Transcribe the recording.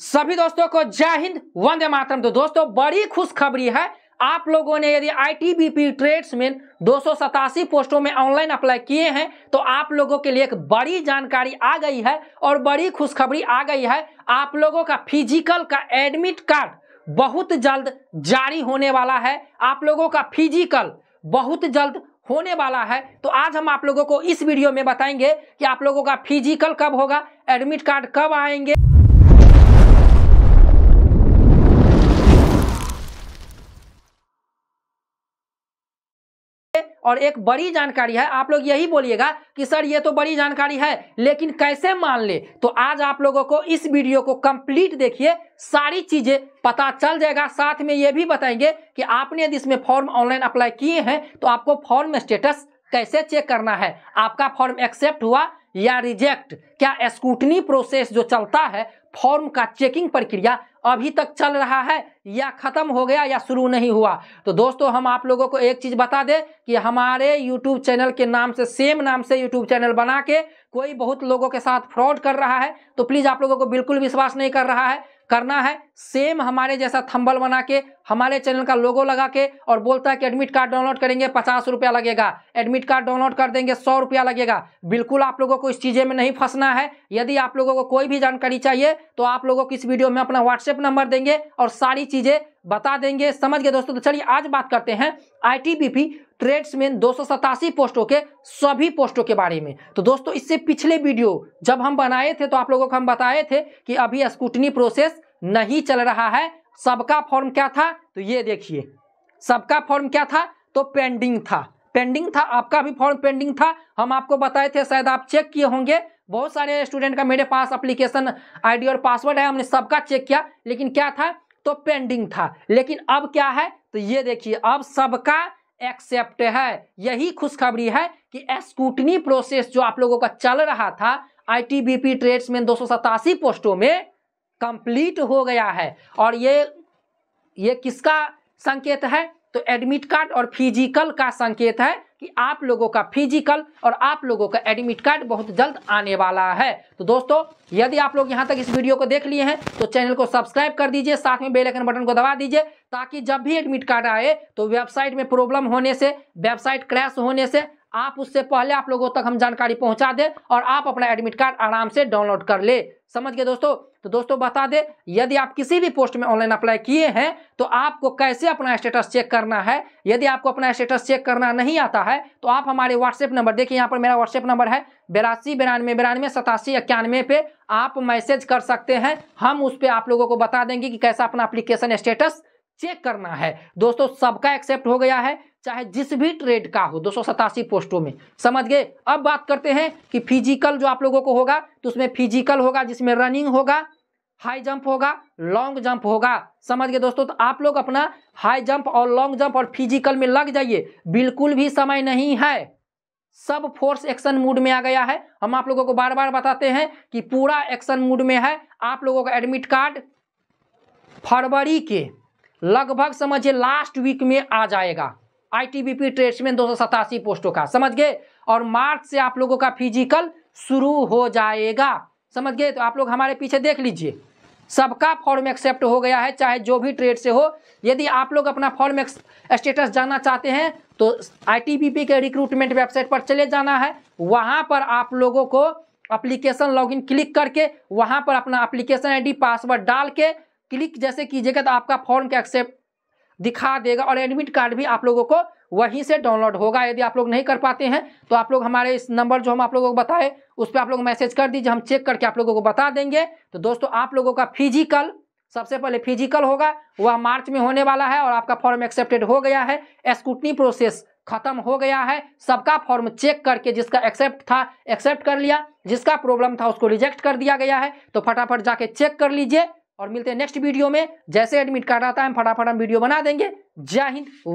सभी दोस्तों को जय हिंद वंदे मातरम तो दोस्तों बड़ी खुशखबरी है आप लोगों ने यदि I T B P trades में दो पोस्टों में ऑनलाइन अप्लाई किए हैं तो आप लोगों के लिए एक बड़ी जानकारी आ गई है और बड़ी खुशखबरी आ गई है आप लोगों का फिजिकल का एडमिट कार्ड बहुत जल्द जारी होने वाला है आप लोगों का फिजिकल बहुत जल्द होने वाला है तो आज हम आप लोगों को इस वीडियो में बताएंगे कि आप लोगों का फिजिकल कब होगा एडमिट कार्ड कब आएंगे है और एक बड़ी जानकारी है आप लोग यही बोलिएगा कि सर ये तो बड़ी जानकारी है लेकिन कैसे मान ले तो आज आप लोगों को इस वीडियो को कंप्लीट देखिए सारी चीजें पता चल जाएगा साथ में ये भी बताएंगे कि आपने यदि इसमें फॉर्म ऑनलाइन अप्लाई किए हैं तो आपको फॉर्म स्टेटस कैसे चेक करना है आपका फॉर्म एक्सेप्ट हुआ या रिजेक्ट क्या स्कूटनी प्रोसेस जो चलता है फॉर्म का चेकिंग प्रक्रिया अभी तक चल रहा है या ख़त्म हो गया या शुरू नहीं हुआ तो दोस्तों हम आप लोगों को एक चीज़ बता दें कि हमारे यूट्यूब चैनल के नाम से सेम नाम से यूट्यूब चैनल बना के कोई बहुत लोगों के साथ फ्रॉड कर रहा है तो प्लीज़ आप लोगों को बिल्कुल विश्वास नहीं कर रहा है करना है सेम हमारे जैसा थंबल बना के हमारे चैनल का लोगो लगा के और बोलता है कि एडमिट कार्ड डाउनलोड करेंगे पचास रुपया लगेगा एडमिट कार्ड डाउनलोड कर देंगे सौ रुपया लगेगा बिल्कुल आप लोगों को इस चीज़ें में नहीं फंसना है यदि आप लोगों को कोई भी जानकारी चाहिए तो आप लोगों को इस वीडियो में अपना व्हाट्सएप नंबर देंगे और सारी चीज़ें बता देंगे समझ गए दोस्तों तो चलिए आज बात करते हैं आईटीबीपी ट्रेड्समैन दो पोस्टों के सभी पोस्टों के बारे में तो दोस्तों इससे पिछले वीडियो जब हम बनाए थे तो आप लोगों को हम बताए थे कि अभी स्कूटनी प्रोसेस नहीं चल रहा है सबका फॉर्म क्या था तो ये देखिए सबका फॉर्म क्या था तो पेंडिंग था पेंडिंग था आपका भी फॉर्म पेंडिंग था हम आपको बताए थे शायद आप चेक किए होंगे बहुत सारे स्टूडेंट का मेरे पास एप्लीकेशन आईडी और पासवर्ड है हमने सबका चेक किया लेकिन क्या था तो पेंडिंग था लेकिन अब क्या है तो ये देखिए अब सबका एक्सेप्ट है यही खुशखबरी है कि स्कूटनी प्रोसेस जो आप लोगों का चल रहा था आईटीबीपी ट्रेड्स में दो पोस्टों में कंप्लीट हो गया है और ये ये किसका संकेत है तो एडमिट कार्ड और फिजिकल का संकेत है कि आप लोगों का फिजिकल और आप लोगों का एडमिट कार्ड बहुत जल्द आने वाला है तो दोस्तों यदि आप लोग यहाँ तक इस वीडियो को देख लिए हैं तो चैनल को सब्सक्राइब कर दीजिए साथ में बेलकन बटन को दबा दीजिए ताकि जब भी एडमिट कार्ड आए तो वेबसाइट में प्रॉब्लम होने से वेबसाइट क्रैश होने से आप उससे पहले आप लोगों तक हम जानकारी पहुंचा दें और आप अपना एडमिट कार्ड आराम से डाउनलोड कर ले समझ गए दोस्तों तो दोस्तों बता दें यदि आप किसी भी पोस्ट में ऑनलाइन अप्लाई किए हैं तो आपको कैसे अपना स्टेटस चेक करना है यदि आपको अपना स्टेटस चेक करना नहीं आता है तो आप हमारे व्हाट्सएप नंबर देखिए यहाँ पर मेरा व्हाट्सएप नंबर है बिरासी बिरानवे बिरानवे सतासी इक्यानवे पे आप मैसेज कर सकते हैं हम उस पर आप लोगों को बता देंगे कि कैसा अपना अप्लीकेशन स्टेटस चेक करना है दोस्तों सबका एक्सेप्ट हो गया है चाहे जिस भी ट्रेड का हो दो पोस्टों में समझ गए अब बात करते हैं कि फिजिकल जो आप लोगों को होगा तो उसमें फिजिकल होगा जिसमें रनिंग होगा हाई जंप होगा लॉन्ग जंप होगा समझ गए दोस्तों तो आप लोग अपना हाई जंप और लॉन्ग जंप और फिजिकल में लग जाइए बिल्कुल भी समय नहीं है सब फोर्स एक्शन मूड में आ गया है हम आप लोगों को बार बार बताते हैं कि पूरा एक्शन मूड में है आप लोगों का एडमिट कार्ड फरवरी के लगभग समझिए लास्ट वीक में आ जाएगा आईटीबीपी ट्रेड्स में दो पोस्टों का समझ गए और मार्च से आप लोगों का फिजिकल शुरू हो जाएगा समझ गए तो आप लोग हमारे पीछे देख लीजिए सबका फॉर्म एक्सेप्ट हो गया है चाहे जो भी ट्रेड से हो यदि आप लोग अपना फॉर्म स्टेटस जानना चाहते हैं तो आईटीबीपी के रिक्रूटमेंट वेबसाइट पर चले जाना है वहाँ पर आप लोगों को अप्लीकेशन लॉगिन क्लिक करके वहाँ पर अपना अप्लीकेशन आईडी पासवर्ड डाल के क्लिक जैसे कीजिएगा तो आपका फॉर्म का एक्सेप्ट दिखा देगा और एडमिट कार्ड भी आप लोगों को वहीं से डाउनलोड होगा यदि आप लोग नहीं कर पाते हैं तो आप लोग हमारे इस नंबर जो हम आप लोगों को बताए उस पर आप लोग मैसेज कर दीजिए हम चेक करके आप लोगों को बता देंगे तो दोस्तों आप लोगों का फिजिकल सबसे पहले फिजिकल होगा वह मार्च में होने वाला है और आपका फॉर्म एक्सेप्टेड हो गया है स्कूटनी प्रोसेस खत्म हो गया है सबका फॉर्म चेक करके जिसका एक्सेप्ट था एक्सेप्ट कर लिया जिसका प्रॉब्लम था उसको रिजेक्ट कर दिया गया है तो फटाफट जाके चेक कर लीजिए और मिलते हैं नेक्स्ट वीडियो में जैसे एडमिट कार्ड आता है हम फटाफट हम वीडियो बना देंगे जय हिंद